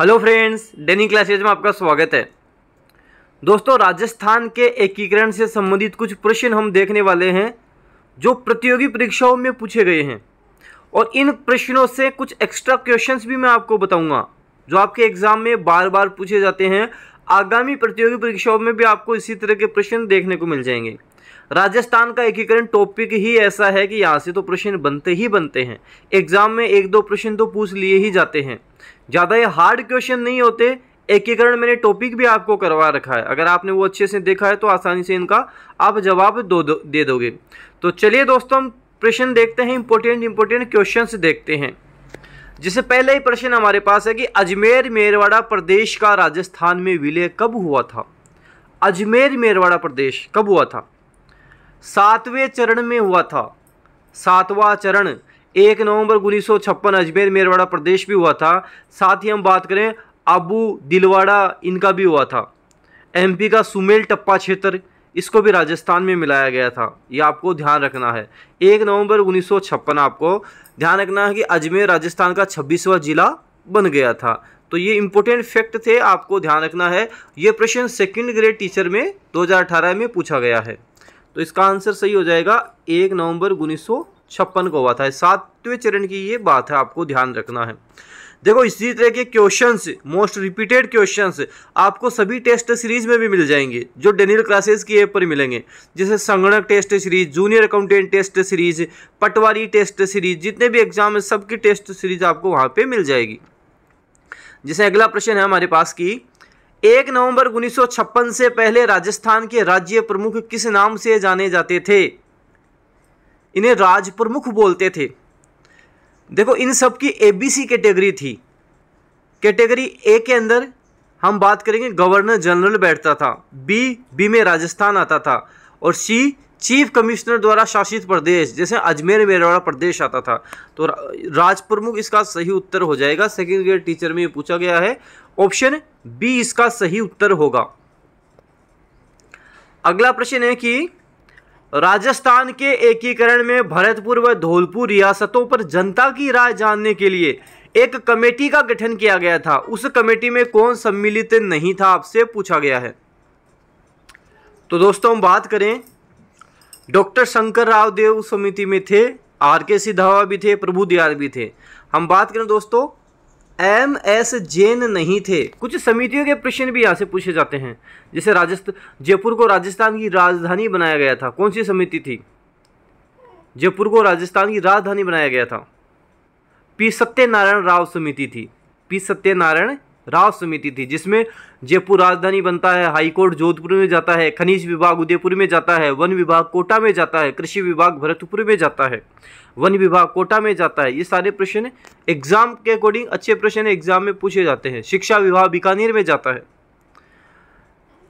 hello friends डेनी classes में आपका स्वागत है दोस्तों राजस्थान के एकीकरण से संबंधित कुछ प्रश्न हम देखने वाले हैं जो प्रतियोगी परीक्षाओं में पूछे गए हैं और इन प्रश्नों से कुछ एक्स्ट्रा क्वेश्चंस भी मैं आपको बताऊंगा जो आपके एग्ज़ाम में बार बार पूछे जाते हैं आगामी प्रतियोगी परीक्षाओं में भी आपको इसी तरह के प्रश्न देखने को मिल जाएंगे राजस्थान का एकीकरण टॉपिक ही ऐसा है कि यहाँ से तो प्रश्न बनते ही बनते हैं एग्ज़ाम में एक दो प्रश्न तो पूछ लिए ही जाते हैं ज़्यादा ये हार्ड क्वेश्चन नहीं होते एकीकरण मैंने टॉपिक भी आपको करवा रखा है अगर आपने वो अच्छे से देखा है तो आसानी से इनका आप जवाब दो, दो दे दोगे तो चलिए दोस्तों हम प्रश्न देखते हैं इंपॉर्टेंट इंपॉर्टेंट क्वेश्चन देखते हैं जिससे पहले ही प्रश्न हमारे पास है कि अजमेर मेरवाड़ा प्रदेश का राजस्थान में विलय कब हुआ था अजमेर मेरवाड़ा प्रदेश कब हुआ था सातवें चरण में हुआ था सातवां चरण एक नवंबर उन्नीस सौ छप्पन अजमेर मेरवाड़ा प्रदेश भी हुआ था साथ ही हम बात करें अबू दिलवाड़ा इनका भी हुआ था एमपी का सुमेल टप्पा क्षेत्र इसको भी राजस्थान में मिलाया गया था यह आपको ध्यान रखना है एक नवंबर उन्नीस आपको ध्यान रखना है कि अजमेर राजस्थान का छब्बीसवा जिला बन गया था तो ये इंपॉर्टेंट फैक्ट थे आपको ध्यान रखना है ये प्रश्न सेकंड ग्रेड टीचर में 2018 में पूछा गया है तो इसका आंसर सही हो जाएगा एक नवंबर उन्नीस छप्पन को हुआ था सातवें चरण की ये बात है आपको ध्यान रखना है देखो इसी तरह के क्वेश्चंस मोस्ट रिपीटेड क्वेश्चंस आपको सभी टेस्ट सीरीज में भी मिल जाएंगे जो डेनियल क्लासेस की ऐप पर मिलेंगे जैसे संगणक test series junior accountant test series patwari test series जितने भी एग्जाम है सबकी टेस्ट सीरीज आपको वहाँ पर मिल जाएगी जैसे अगला प्रश्न है हमारे पास की एक नवंबर उन्नीस से पहले राजस्थान के राज्य प्रमुख किस नाम से जाने जाते थे इन्हें राज प्रमुख बोलते थे देखो इन सब की ए बी सी कैटेगरी थी कैटेगरी ए के अंदर हम बात करेंगे गवर्नर जनरल बैठता था बी बी में राजस्थान आता था और सी चीफ कमिश्नर द्वारा शासित प्रदेश जैसे अजमेर मेरवाड़ा प्रदेश आता था तो राज प्रमुख इसका सही उत्तर हो जाएगा सेकेंड ग्रेड टीचर में पूछा गया है ऑप्शन बी इसका सही उत्तर होगा अगला प्रश्न है कि राजस्थान के एकीकरण में भरतपुर व धौलपुर रियासतों पर जनता की राय जानने के लिए एक कमेटी का गठन किया गया था उस कमेटी में कौन सम्मिलित नहीं था आपसे पूछा गया है तो दोस्तों हम बात करें डॉक्टर शंकर राव देव समिति में थे आर के सिद्धावा भी थे प्रभु दयाल भी थे हम बात करें दोस्तों एम एस जैन नहीं थे कुछ समितियों के प्रश्न भी यहाँ से पूछे जाते हैं जैसे राजस्थान जयपुर को राजस्थान की राजधानी बनाया गया था कौन सी समिति थी जयपुर को राजस्थान की राजधानी बनाया गया था पी सत्यनारायण राव समिति थी पी सत्यनारायण राव समिति थी जिसमें जयपुर राजधानी बनता है हाईकोर्ट जोधपुर में जाता है खनिज विभाग उदयपुर में जाता है वन विभाग कोटा में जाता है कृषि विभाग भरतपुर में जाता है वन विभाग कोटा में जाता है ये सारे प्रश्न एग्जाम के अकॉर्डिंग अच्छे प्रश्न एग्जाम में पूछे जाते हैं शिक्षा विभाग बीकानेर में जाता है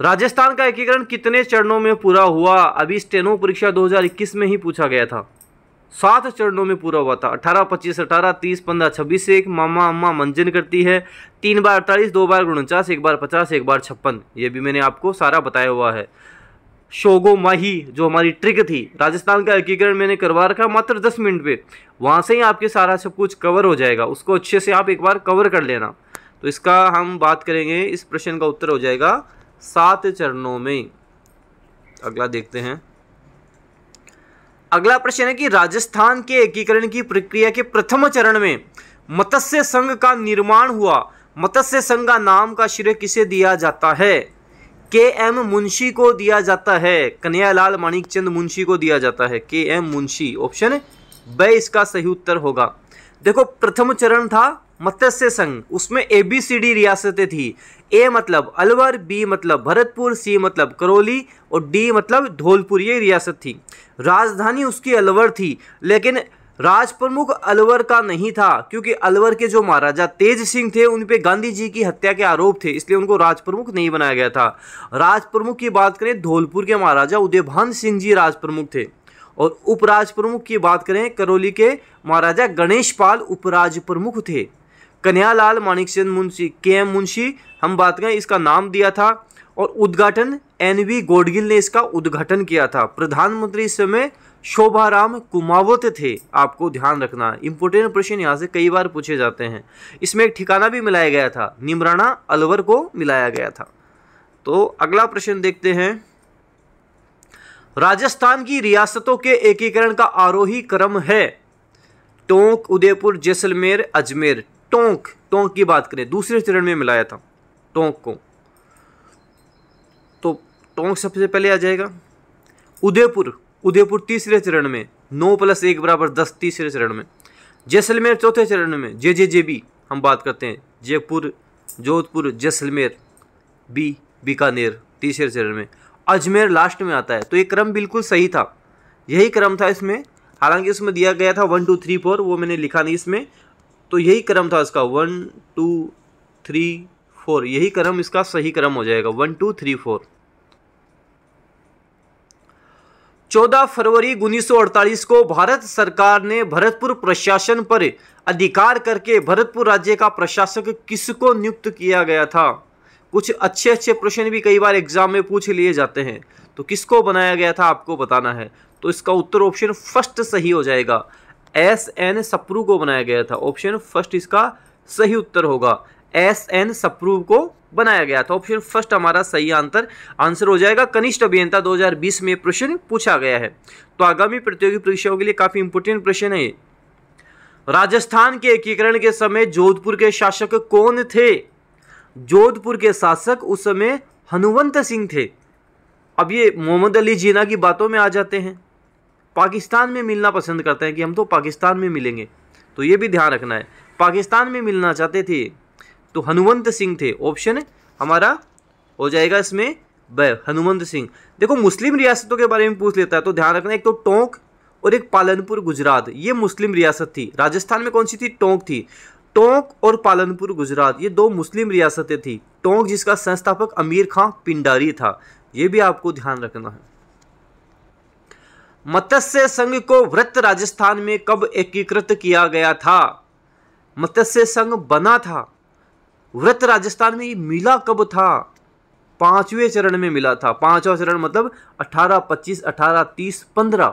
राजस्थान का एकीकरण कितने चरणों में पूरा हुआ अभी स्टेनो परीक्षा 2021 में ही पूछा गया था सात चरणों में पूरा हुआ था अठारह पच्चीस अठारह तीस पंद्रह छब्बीस से एक मामा अम्मा मंजन करती है तीन बार अड़तालीस दो बार उनचास एक बार पचास एक बार छप्पन ये भी मैंने आपको सारा बताया हुआ है शोगो माही जो हमारी ट्रिक थी राजस्थान का एकीकरण मैंने करवा रखा मात्र दस मिनट पे वहाँ से ही आपके सारा सब कुछ कवर हो जाएगा उसको अच्छे से आप एक बार कवर कर लेना तो इसका हम बात करेंगे इस प्रश्न का उत्तर हो जाएगा सात चरणों में अगला देखते हैं अगला प्रश्न है कि राजस्थान के एकीकरण की प्रक्रिया के प्रथम चरण में मत्स्य संघ का निर्माण हुआ मत्स्य संघ का नाम का श्रेय किसे दिया जाता है के एम मुंशी को दिया जाता है कन्यालाल माणिकचंद मुंशी को दिया जाता है के एम मुंशी ऑप्शन ब इसका सही उत्तर होगा देखो प्रथम चरण था मत्स्य संघ उसमें ए बी सी डी रियासतें थी ए मतलब अलवर बी मतलब भरतपुर सी मतलब करौली और डी मतलब धौलपुर ये रियासत थी राजधानी उसकी अलवर थी लेकिन राज प्रमुख अलवर का नहीं था क्योंकि अलवर के जो महाराजा तेज सिंह थे उन पे गांधी जी की हत्या के आरोप थे इसलिए उनको राज प्रमुख नहीं बनाया गया था राज प्रमुख की बात करें धौलपुर के महाराजा उदयभान सिंह जी राज प्रमुख थे और उपराज प्रमुख की बात करें करौली के महाराजा गणेश पाल उपराज प्रमुख थे कन्यालाल माणिकचंद मुंशी के एम मुंशी हम बात करें इसका नाम दिया था और उद्घाटन एन वी गोडगिल ने इसका उद्घाटन किया था प्रधानमंत्री इस समय राम कुमावत थे आपको ध्यान रखना इंपोर्टेंट प्रश्न यहाँ से कई बार पूछे जाते हैं इसमें एक ठिकाना भी मिलाया गया था निमराना अलवर को मिलाया गया था तो अगला प्रश्न देखते हैं राजस्थान की रियासतों के एकीकरण का आरोही क्रम है टोंक उदयपुर जैसलमेर अजमेर टोंक टोंक की बात करें दूसरे चरण में मिलाया था टोंक को तो टोंक सबसे पहले आ जाएगा उदयपुर उदयपुर तीसरे चरण में नौ प्लस एक बराबर दस तीसरे चरण में जैसलमेर चौथे चरण में जे जे जे बी हम बात करते हैं जयपुर जोधपुर जैसलमेर बी बीकानेर तीसरे चरण में अजमेर लास्ट में आता है तो ये क्रम बिल्कुल सही था यही क्रम था इसमें हालांकि इसमें दिया गया था वन टू थ्री फोर वो मैंने लिखा नहीं इसमें तो यही क्रम था इसका वन टू थ्री फोर यही क्रम इसका सही क्रम हो जाएगा वन टू थ्री फोर चौदह फरवरी 1948 को भारत सरकार ने भरतपुर प्रशासन पर अधिकार करके भरतपुर राज्य का प्रशासक किसको नियुक्त किया गया था कुछ अच्छे अच्छे प्रश्न भी कई बार एग्जाम में पूछ लिए जाते हैं तो किसको बनाया गया था आपको बताना है तो इसका उत्तर ऑप्शन फर्स्ट सही हो जाएगा एस एन सप्रू को बनाया गया था ऑप्शन फर्स्ट इसका सही उत्तर होगा एस एन सप्रू को बनाया गया था ऑप्शन फर्स्ट हमारा सही आंसर आंसर हो जाएगा कनिष्ठ अभियंता 2020 में प्रश्न पूछा गया है तो आगामी प्रतियोगी परीक्षाओं के लिए काफी इंपोर्टेंट प्रश्न है राजस्थान के एकीकरण के समय जोधपुर के शासक कौन थे जोधपुर के शासक उस समय हनुवंत सिंह थे अब ये मोहम्मद अली जीना की बातों में आ जाते हैं पाकिस्तान में मिलना पसंद करते हैं कि हम तो पाकिस्तान में मिलेंगे तो ये भी ध्यान रखना है पाकिस्तान में मिलना चाहते थे तो हनुमंत सिंह थे ऑप्शन हमारा हो जाएगा इसमें ब हनुमंत सिंह देखो मुस्लिम रियासतों के बारे में पूछ लेता है तो ध्यान रखना एक तो टोंक और एक पालनपुर गुजरात ये मुस्लिम रियासत थी राजस्थान में कौन सी थी टोंक थी टोंक और पालनपुर गुजरात ये दो मुस्लिम रियासतें थी टोंक जिसका संस्थापक अमीर खां पिंडारी था ये भी आपको ध्यान रखना है मत्स्य संघ को व्रत राजस्थान में कब एकीकृत किया गया था मत्स्य संघ बना था व्रत राजस्थान में ये मिला कब था पांचवें चरण में मिला था पांचवा चरण मतलब 18 25 18 30 15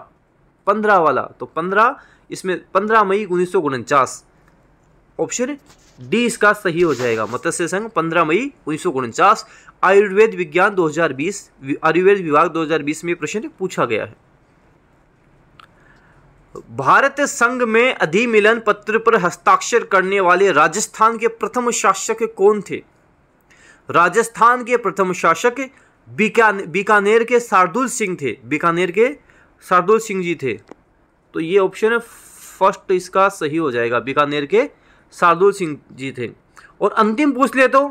पंद्रह वाला तो पंद्रह इसमें पंद्रह मई उन्नीस सौ उनचास ऑप्शन डी इसका सही हो जाएगा मत्स्य संघ पंद्रह मई उन्नीस सौ उनचास आयुर्वेद विज्ञान 2020 आयुर्वेद विभाग 2020 में प्रश्न पूछा गया है भारत संघ में अधिमिलन पत्र पर हस्ताक्षर करने वाले राजस्थान के प्रथम शासक कौन थे राजस्थान के प्रथम शासक बीकानेर के शार्दुल सिंह थे बीकानेर के शार्दुल सिंह जी थे तो ये ऑप्शन फर्स्ट इसका सही हो जाएगा बीकानेर के शार्दुल सिंह जी थे और अंतिम पूछ ले तो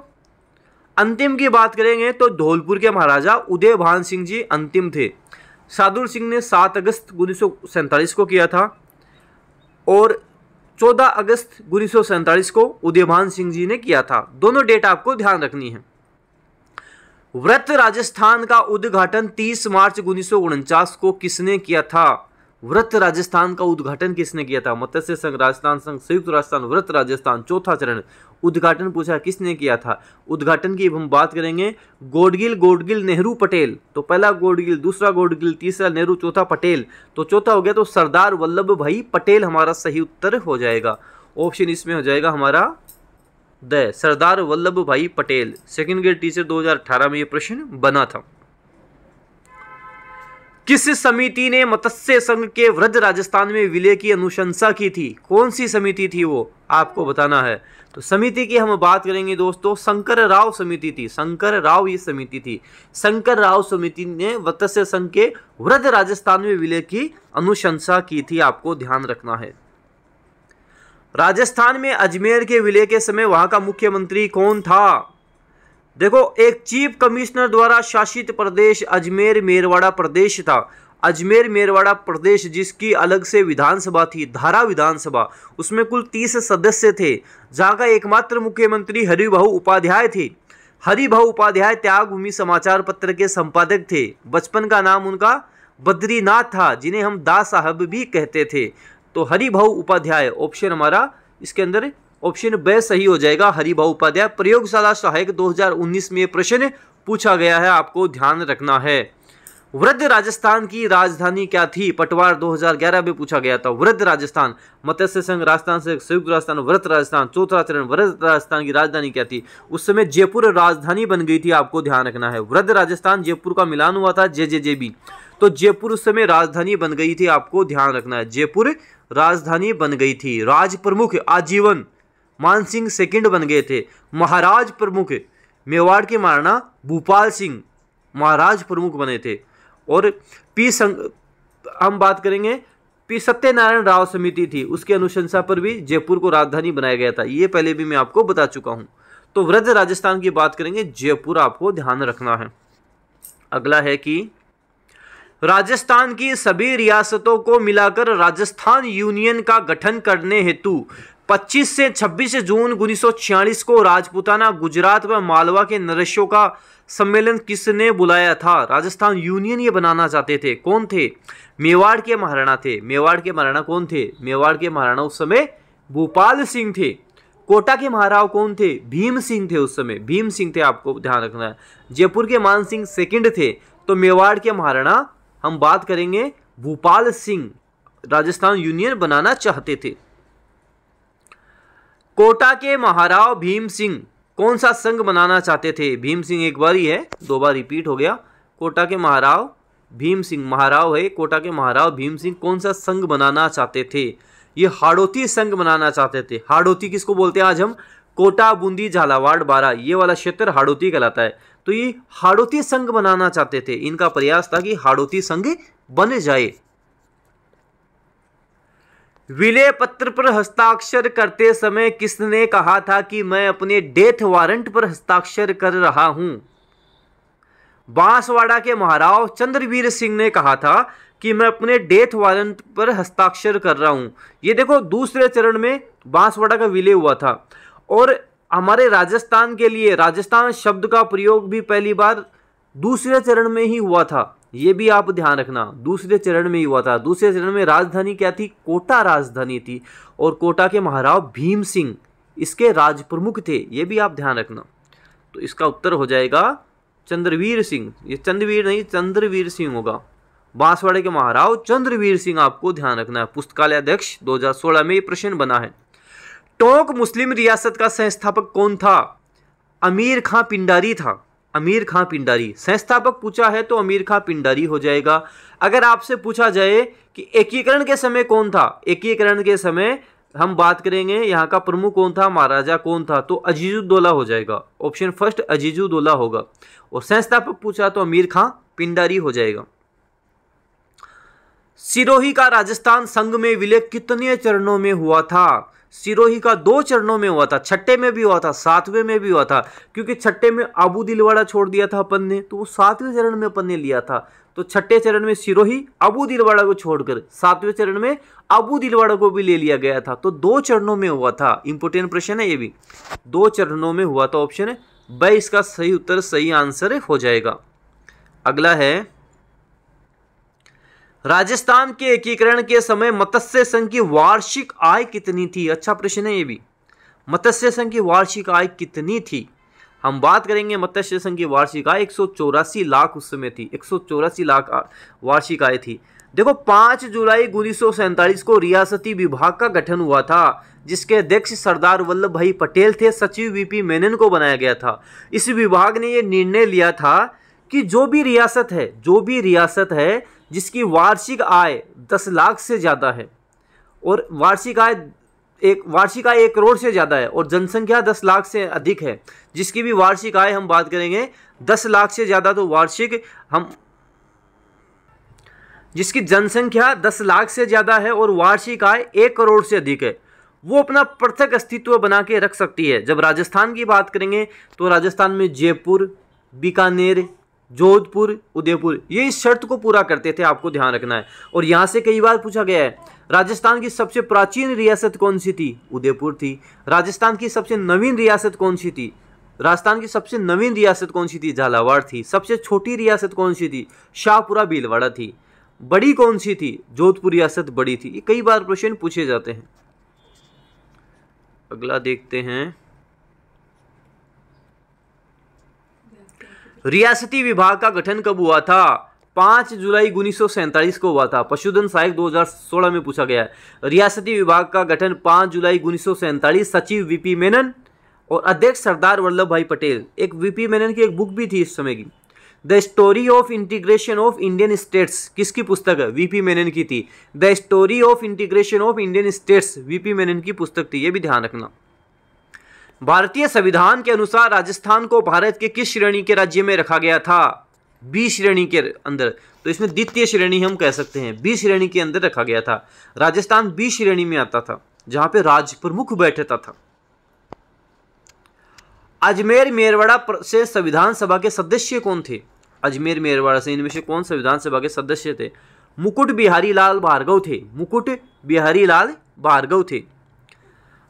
अंतिम की बात करेंगे तो धौलपुर के महाराजा उदय भान सिंह जी अंतिम थे साधुर सिंह ने 7 अगस्त उन्नीस को किया था और 14 अगस्त उन्नीस को उदयभान सिंह जी ने किया था दोनों डेट आपको ध्यान रखनी है व्रत राजस्थान का उद्घाटन 30 मार्च उन्नीस को किसने किया था व्रत राजस्थान का उद्घाटन किसने किया था मत्स्य संघ राजस्थान संघ संयुक्त राजस्थान व्रत राजस्थान चौथा चरण उद्घाटन पूछा किसने किया था उद्घाटन की हम बात करेंगे गोडगिल गोडगिल नेहरू पटेल तो पहला गोडगिल दूसरा गोडगिल तीसरा नेहरू चौथा पटेल तो चौथा हो गया तो सरदार वल्लभ भाई पटेल हमारा सही उत्तर हो जाएगा ऑप्शन इसमें हो जाएगा हमारा द सरदार वल्लभ भाई पटेल सेकेंड ग्रेड टीचर दो में ये प्रश्न बना था किस समिति ने मत्स्य संघ के वृद्ध राजस्थान में विलय की अनुशंसा की थी कौन सी समिति थी वो आपको बताना है तो समिति की हम बात करेंगे दोस्तों शंकर राव समिति थी शंकर राव ये समिति थी शंकर राव समिति ने मत्स्य संघ के वृद्ध राजस्थान में विलय की अनुशंसा की थी आपको ध्यान रखना है राजस्थान में अजमेर के विलय के समय वहां का मुख्यमंत्री कौन था देखो एक चीफ कमिश्नर द्वारा शासित प्रदेश अजमेर मेरवाड़ा प्रदेश था अजमेर मेरवाड़ा प्रदेश जिसकी अलग से विधानसभा थी धारा विधानसभा उसमें कुल तीस सदस्य थे जहाँ का एकमात्र मुख्यमंत्री हरिभा उपाध्याय थे हरिभा उपाध्याय त्यागभूमि समाचार पत्र के संपादक थे बचपन का नाम उनका बद्रीनाथ था जिन्हें हम दास साहब भी कहते थे तो हरिभा उपाध्याय ऑप्शन हमारा इसके अंदर ऑप्शन बे सही हो जाएगा हरिभा उपाध्याय प्रयोगशाला सहायक 2019 में प्रश्न पूछा गया है आपको ध्यान रखना है वृद्ध राजस्थान की राजधानी क्या थी पटवार 2011 में पूछा गया था वृद्ध राजस्थान मत्स्य संघ राजस्थान से संयुक्त राजस्थान वृद्ध राजस्थान चौथा चरण वृद्ध राजस्थान की राजधानी क्या थी उस समय जयपुर राजधानी बन गई थी आपको ध्यान रखना है वृद्ध राजस्थान जयपुर का मिलान हुआ था जे जे तो जयपुर उस समय राजधानी बन गई थी आपको ध्यान रखना है जयपुर राजधानी बन गई थी राज प्रमुख आजीवन मान सिंह सेकंड बन गए थे महाराज प्रमुख मेवाड़ के महाराणा भूपाल सिंह महाराज प्रमुख बने थे और पी संग हम बात करेंगे पी सत्यनारायण राव समिति थी उसके अनुशंसा पर भी जयपुर को राजधानी बनाया गया था ये पहले भी मैं आपको बता चुका हूँ तो वृद्ध राजस्थान की बात करेंगे जयपुर आपको ध्यान रखना है अगला है कि राजस्थान की सभी रियासतों को मिलाकर राजस्थान यूनियन का गठन करने हेतु 25 से 26 जून उन्नीस को राजपुताना गुजरात व मालवा के नरेशों का सम्मेलन किसने बुलाया था राजस्थान यूनियन ये बनाना चाहते थे कौन थे मेवाड़ के महाराणा थे मेवाड़ के महाराणा कौन थे मेवाड़ के महाराणा उस समय भोपाल सिंह थे कोटा के महाराव कौन थे भीम सिंह थे उस समय भीम सिंह थे आपको ध्यान रखना है जयपुर के मान सिंह सेकेंड थे तो मेवाड़ के महाराणा हम बात करेंगे भोपाल सिंह राजस्थान यूनियन बनाना चाहते थे कोटा के महाराव भीम सिंह कौन सा संघ बनाना चाहते थे भीम सिंह एक बार ही है दो बार रिपीट हो गया कोटा के महाराव भीम सिंह महाराव है कोटा के महाराव भीम सिंह कौन सा संघ बनाना चाहते थे ये हाड़ोती संघ बनाना चाहते थे हाड़ोती किसको बोलते हैं आज हम कोटा बूंदी झालावाड़ बारा ये वाला क्षेत्र हाड़ोती कहलाता है तो ये हाड़ोती संघ बनाना चाहते थे इनका प्रयास था कि हाड़ोती संघ बन जाए विलय पत्र पर हस्ताक्षर करते समय किसने कहा था कि मैं अपने डेथ वारंट पर हस्ताक्षर कर रहा हूं बांसवाड़ा के महाराव चंद्रवीर सिंह ने कहा था कि मैं अपने डेथ वारंट पर हस्ताक्षर कर रहा हूं ये देखो दूसरे चरण में बांसवाड़ा का विलय हुआ था और हमारे राजस्थान के लिए राजस्थान शब्द का प्रयोग भी पहली बार दूसरे चरण में ही हुआ था ये भी आप ध्यान रखना दूसरे चरण में ही हुआ था दूसरे चरण में राजधानी क्या थी कोटा राजधानी थी और कोटा के महाराव भीम सिंह इसके राज प्रमुख थे ये भी आप ध्यान रखना तो इसका उत्तर हो जाएगा चंद्रवीर सिंह ये चंद्रवीर नहीं चंद्रवीर सिंह होगा बांसवाड़े के महाराव चंद्रवीर सिंह आपको ध्यान रखना है पुस्तकालय अध्यक्ष 2016 में ये प्रश्न बना है टोंक मुस्लिम रियासत का संस्थापक कौन था अमीर खां पिंडारी था अमीर खां पिंडारी संस्थापक पूछा है तो अमीर खां पिंडारी हो जाएगा अगर आपसे पूछा जाए कि एकीकरण के समय कौन था एकीकरण के समय हम बात करेंगे यहाँ का प्रमुख कौन था महाराजा कौन था तो अजीजुद्दौला हो जाएगा ऑप्शन फर्स्ट अजीजुद्दौला होगा और संस्थापक पूछा तो अमीर खां पिंडारी हो जाएगा सिरोही का राजस्थान संघ में विलय कितने चरणों में हुआ था सिरोही का दो चरणों में हुआ था छठे में भी हुआ था सातवें में भी हुआ था क्योंकि छठे में आबू दिलवाड़ा छोड़ दिया था अपन ने तो वो सातवें चरण में अपन ने लिया था तो छठे चरण में सिरोही अबू दिलवाड़ा को छोड़कर सातवें चरण में अबू दिलवाड़ा को भी ले लिया गया था तो दो चरणों में हुआ था इंपोर्टेंट प्रश्न है ये भी दो चरणों में हुआ था ऑप्शन ब इसका सही उत्तर सही आंसर हो जाएगा अगला है राजस्थान के एकीकरण के समय मत्स्य संघ की वार्षिक आय कितनी थी अच्छा प्रश्न है ये भी मत्स्य संघ की वार्षिक आय कितनी थी हम बात करेंगे मत्स्य संघ की वार्षिक आय एक लाख उस समय थी एक लाख वार्षिक आय थी देखो पाँच जुलाई उन्नीस को रियासती विभाग का गठन हुआ था जिसके अध्यक्ष सरदार वल्लभ भाई पटेल थे सचिव वीपी मेनन को बनाया गया था इस विभाग ने ये निर्णय लिया था कि जो भी रियासत है जो भी रियासत है जिसकी वार्षिक आय दस लाख से ज़्यादा है और वार्षिक आय एक वार्षिक आय एक करोड़ से ज़्यादा है और जनसंख्या दस लाख से अधिक है जिसकी भी वार्षिक आय हम बात करेंगे दस लाख से ज़्यादा तो वार्षिक हम जिसकी जनसंख्या दस लाख से ज़्यादा है और वार्षिक आय एक करोड़ से अधिक है वो अपना पृथक अस्तित्व बना के रख सकती है जब राजस्थान की बात करेंगे तो राजस्थान में जयपुर बीकानेर जोधपुर उदयपुर ये इस शर्त को पूरा करते थे आपको ध्यान रखना है और यहाँ से कई बार पूछा गया है राजस्थान की सबसे प्राचीन रियासत कौन सी थी उदयपुर थी राजस्थान की सबसे नवीन रियासत कौन सी थी राजस्थान की सबसे नवीन रियासत कौन सी थी झालावाड़ थी सबसे छोटी रियासत कौन सी थी शाहपुरा भीलवाड़ा थी बड़ी कौन सी थी जोधपुर रियासत बड़ी थी ये कई बार प्रश्न पूछे जाते हैं अगला देखते हैं रियासती विभाग का गठन कब हुआ था पाँच जुलाई उन्नीस को हुआ था पशुधन सहायक 2016 में पूछा गया है रियासती विभाग का गठन पाँच जुलाई उन्नीस सचिव वीपी मेनन और अध्यक्ष सरदार वल्लभ भाई पटेल एक वीपी मेनन की एक बुक भी थी इस समय की the story of integration of Indian states किसकी पुस्तक है वीपी मेनन की थी the story of integration of Indian states V P Menon की पुस्तक थी ये भी ध्यान रखना भारतीय संविधान के अनुसार राजस्थान को भारत के किस श्रेणी के राज्य में रखा गया था बी श्रेणी के अंदर तो इसमें द्वितीय श्रेणी हम कह सकते हैं बी श्रेणी के अंदर रखा गया था राजस्थान बी श्रेणी में आता था जहां पे राज प्रमुख बैठता था अजमेर मेरवाड़ा से संविधान सभा के सदस्य कौन थे अजमेर मेरवाड़ा से इनमें से कौन संविधान सभा के सदस्य थे मुकुट बिहारी लाल भार्गव थे मुकुट बिहारी लाल भार्गव थे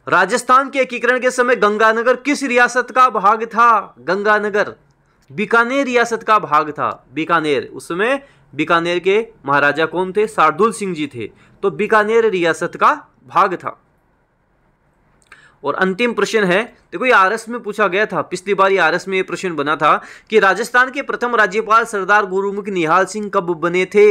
राजस्थान के एकीकरण के समय गंगानगर किस रियासत का भाग था गंगानगर बीकानेर रियासत का भाग था बीकानेर उस समय बीकानेर के महाराजा कौन थे शार्दुल सिंह जी थे तो बीकानेर रियासत का भाग था और अंतिम प्रश्न है देखो ये आरएस में पूछा गया था पिछली बार ये आरएस में ये प्रश्न बना था कि राजस्थान के प्रथम राज्यपाल सरदार गुरुमुख निहाल सिंह कब बने थे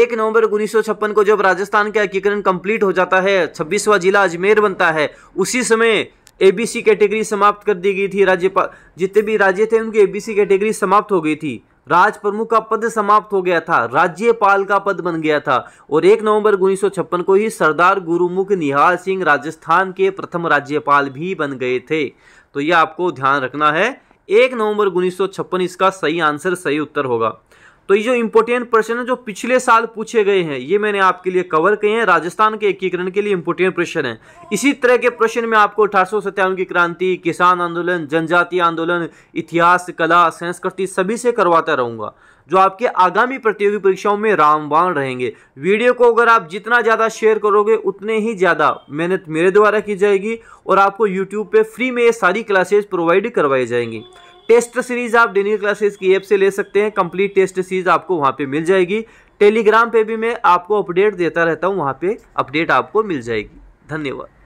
एक नवंबर उन्नीस को जब राजस्थान का एकीकरण कंप्लीट हो जाता है छब्बीसवा जिला अजमेर बनता है उसी समय एबीसी कैटेगरी समाप्त कर दी गई थी राज्यपाल जितने भी राज्य थे उनकी एबीसी कैटेगरी समाप्त हो गई थी राज प्रमुख का पद समाप्त हो गया था राज्यपाल का पद बन गया था और एक नवंबर उन्नीस को ही सरदार गुरुमुख निहाल सिंह राजस्थान के प्रथम राज्यपाल भी बन गए थे तो यह आपको ध्यान रखना है एक नवंबर उन्नीस इसका सही आंसर सही उत्तर होगा तो ये जो इंपोर्टेंट प्रश्न है जो पिछले साल पूछे गए हैं ये मैंने आपके लिए कवर किए हैं राजस्थान के एकीकरण के लिए इंपोर्टेंट प्रश्न है इसी तरह के प्रश्न में आपको अठारह की क्रांति किसान आंदोलन जनजातीय आंदोलन इतिहास कला संस्कृति सभी से करवाता रहूंगा जो आपके आगामी प्रतियोगी परीक्षाओं में रामबाण रहेंगे वीडियो को अगर आप जितना ज़्यादा शेयर करोगे उतने ही ज़्यादा मेहनत मेरे द्वारा की जाएगी और आपको यूट्यूब पे फ्री में ये सारी क्लासेस प्रोवाइड करवाई जाएंगी टेस्ट सीरीज आप डेनियल क्लासेस की ऐप से ले सकते हैं कंप्लीट टेस्ट सीरीज आपको वहाँ पे मिल जाएगी टेलीग्राम पे भी मैं आपको अपडेट देता रहता हूँ वहाँ पे अपडेट आपको मिल जाएगी धन्यवाद